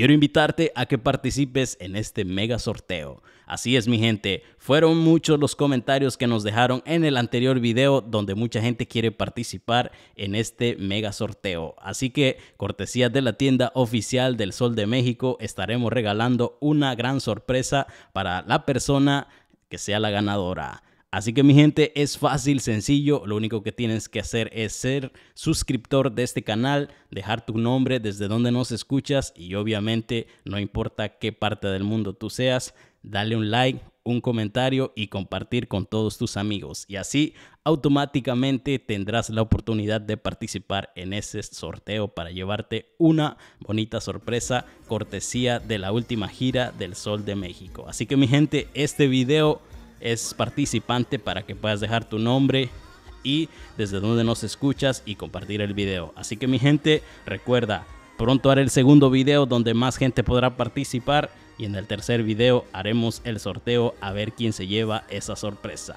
Quiero invitarte a que participes en este mega sorteo. Así es mi gente, fueron muchos los comentarios que nos dejaron en el anterior video donde mucha gente quiere participar en este mega sorteo. Así que cortesía de la tienda oficial del Sol de México estaremos regalando una gran sorpresa para la persona que sea la ganadora. Así que mi gente, es fácil, sencillo, lo único que tienes que hacer es ser suscriptor de este canal, dejar tu nombre desde donde nos escuchas y obviamente no importa qué parte del mundo tú seas, dale un like, un comentario y compartir con todos tus amigos y así automáticamente tendrás la oportunidad de participar en ese sorteo para llevarte una bonita sorpresa cortesía de la última gira del Sol de México. Así que mi gente, este video es participante para que puedas dejar tu nombre y desde donde nos escuchas y compartir el video. Así que mi gente, recuerda, pronto haré el segundo video donde más gente podrá participar y en el tercer video haremos el sorteo a ver quién se lleva esa sorpresa.